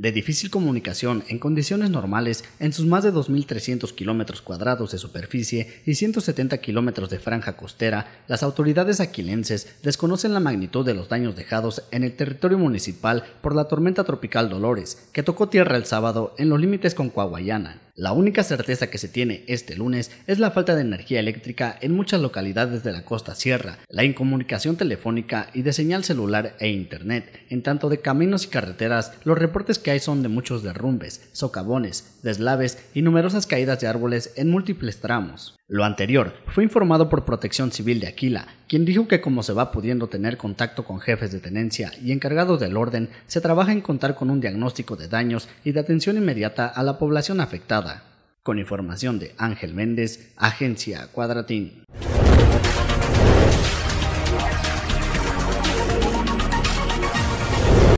de difícil comunicación en condiciones normales en sus más de 2.300 kilómetros cuadrados de superficie y 170 kilómetros de franja costera, las autoridades aquilenses desconocen la magnitud de los daños dejados en el territorio municipal por la tormenta tropical Dolores, que tocó tierra el sábado en los límites con Coahuayana. La única certeza que se tiene este lunes es la falta de energía eléctrica en muchas localidades de la costa sierra, la incomunicación telefónica y de señal celular e internet. En tanto de caminos y carreteras, los reportes que hay son de muchos derrumbes, socavones, deslaves y numerosas caídas de árboles en múltiples tramos. Lo anterior fue informado por Protección Civil de Aquila, quien dijo que como se va pudiendo tener contacto con jefes de tenencia y encargados del orden, se trabaja en contar con un diagnóstico de daños y de atención inmediata a la población afectada. Con información de Ángel Méndez, Agencia Cuadratín.